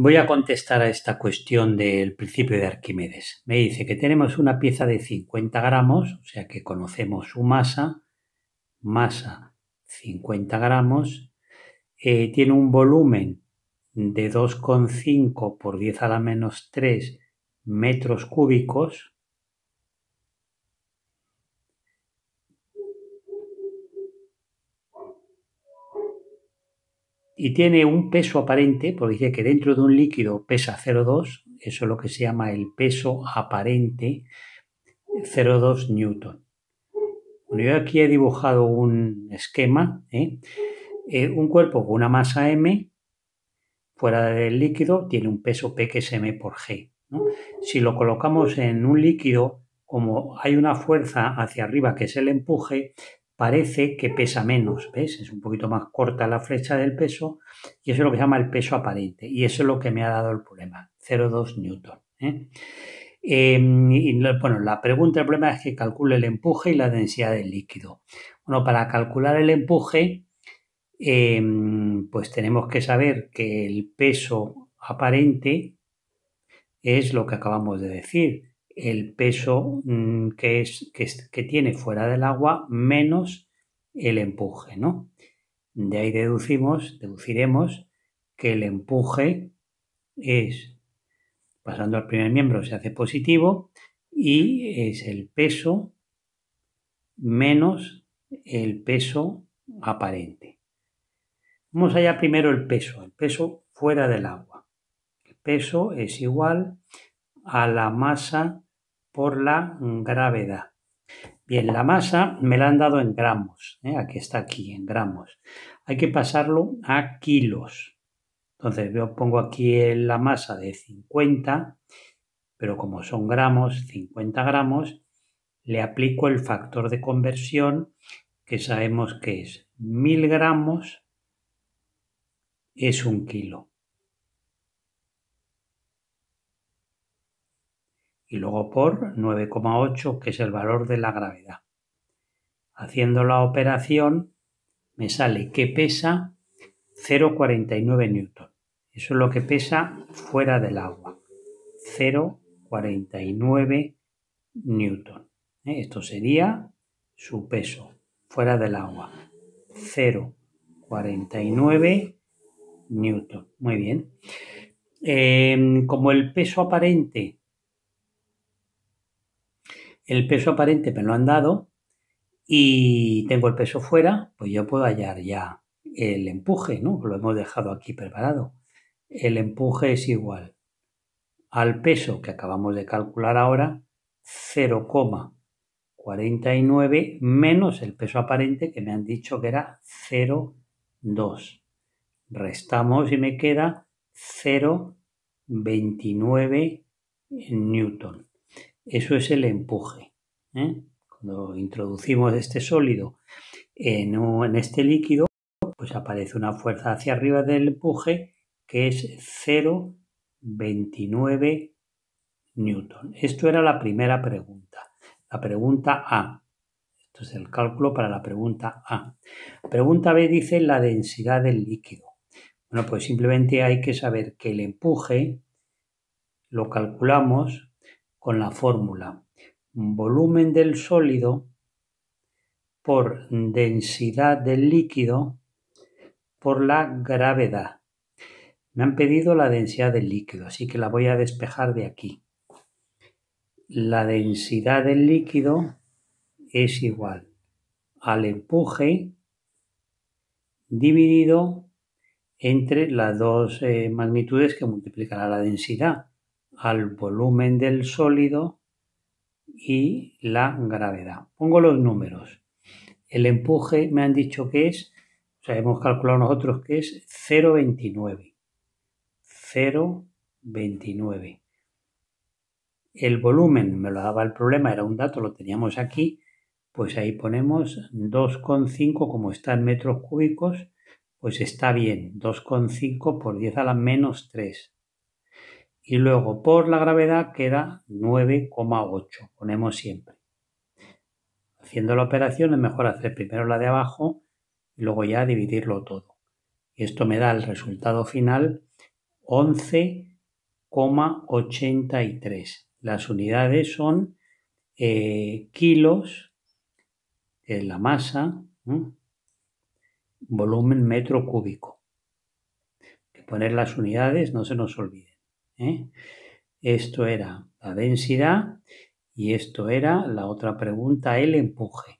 Voy a contestar a esta cuestión del principio de Arquímedes. Me dice que tenemos una pieza de 50 gramos, o sea que conocemos su masa, masa 50 gramos, eh, tiene un volumen de 2,5 por 10 a la menos 3 metros cúbicos, y tiene un peso aparente, porque dice que dentro de un líquido pesa 0,2, eso es lo que se llama el peso aparente, 0,2 newton. Bueno, yo aquí he dibujado un esquema, ¿eh? Eh, un cuerpo con una masa m fuera del líquido tiene un peso p que es m por g. Si lo colocamos en un líquido, como hay una fuerza hacia arriba que es el empuje, parece que pesa menos, ¿ves? Es un poquito más corta la flecha del peso y eso es lo que se llama el peso aparente y eso es lo que me ha dado el problema, 0,2 newton. ¿eh? Em, bueno, la pregunta, el problema es que calcule el empuje y la densidad del líquido. Bueno, para calcular el empuje, em, pues tenemos que saber que el peso aparente es lo que acabamos de decir, el peso mm, que, que, tiene fuera del agua menos el empuje, ¿no? De ahí deducimos, deduciremos que el empuje es, pasando al primer miembro, se hace positivo y es el peso menos el peso aparente. Vamos allá primero el peso, el peso fuera del agua. El peso es igual a la masa por la gravedad. Bien, la masa me la han dado en gramos, ¿eh? aquí está aquí, en gramos. Hay que pasarlo a kilos. Entonces yo pongo aquí la masa de 50, pero como son gramos, 50 gramos, le aplico el factor de conversión que sabemos que es 1000 gramos es un kilo. por 9,8, que es el valor de la gravedad. Haciendo la operación, me sale que pesa 0,49 newton. Eso es lo que pesa fuera del agua. 0,49 newton. ¿eh? Esto sería su peso fuera del agua. 0,49 newton. Muy bien. Em, como el peso aparente el peso aparente me lo han dado y tengo el peso fuera, pues yo puedo hallar ya el empuje, ¿no? Lo hemos dejado aquí preparado. El empuje es igual al peso que acabamos de calcular ahora, 0,49 menos el peso aparente que me han dicho que era 0,2. Restamos y me queda 0,29 newton. Eso es el empuje. ¿eh? Cuando introducimos este sólido en, en este líquido, pues aparece una fuerza hacia arriba del empuje que es 0,29 newton. Esto era la primera pregunta. La pregunta A. Esto es el cálculo para la pregunta A. Pregunta B dice la densidad del líquido. Bueno, pues simplemente hay que saber que el empuje lo calculamos con la fórmula volumen del sólido por densidad del líquido por la gravedad. Me han pedido la densidad del líquido, así que la voy a despejar de aquí. La densidad del líquido es igual al empuje dividido entre las dos eh, magnitudes que multiplicará la densidad, al volumen del sólido y la gravedad. Pongo los números. El empuje me han dicho que es, o sea, hemos calculado nosotros que es 0,29. 0,29. El volumen me lo daba el problema, era un dato, lo teníamos aquí. Pues ahí ponemos 2,5 como está en metros cúbicos, pues está bien, 2,5 por 10 a la menos 3 y luego por la gravedad queda 9,8. Ponemos siempre. Haciendo la operación es mejor hacer primero la de abajo y luego ya dividirlo todo. Y esto me da el resultado final 11,83. Las unidades son eh, kilos, es la masa, volumen metro cúbico. que poner las unidades no se nos olvide. ¿eh? Esto era la densidad y esto era la otra pregunta, el empuje.